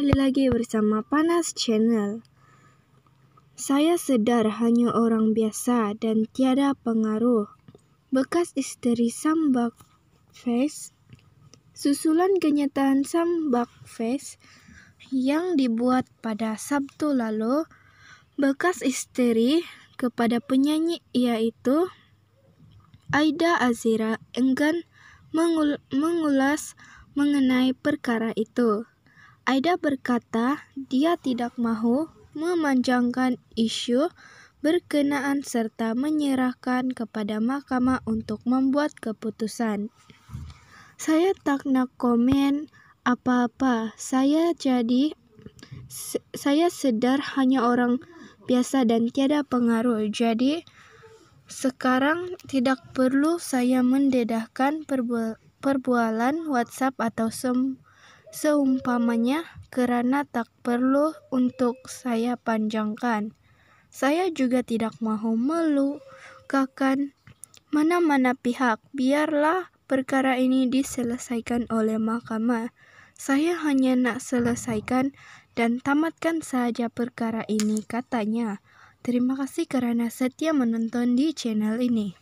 kembali lagi bersama Panas Channel. Saya sedar hanya orang biasa dan tiada pengaruh. Bekas istri Sambak Face, susulan kenyataan Sambak Face yang dibuat pada Sabtu lalu, bekas istri kepada penyanyi yaitu Aida Azira enggan mengulas mengenai perkara itu. Aida berkata dia tidak mahu memanjangkan isu berkenaan serta menyerahkan kepada mahkamah untuk membuat keputusan. Saya tak nak komen apa-apa. Saya jadi saya sedar hanya orang biasa dan tiada pengaruh. Jadi sekarang tidak perlu saya mendedahkan perbu perbualan WhatsApp atau semua Seumpamanya, kerana tak perlu untuk saya panjangkan. Saya juga tidak mahu melukakan mana-mana pihak. Biarlah perkara ini diselesaikan oleh mahkamah. Saya hanya nak selesaikan dan tamatkan saja perkara ini, katanya. Terima kasih kerana setia menonton di channel ini.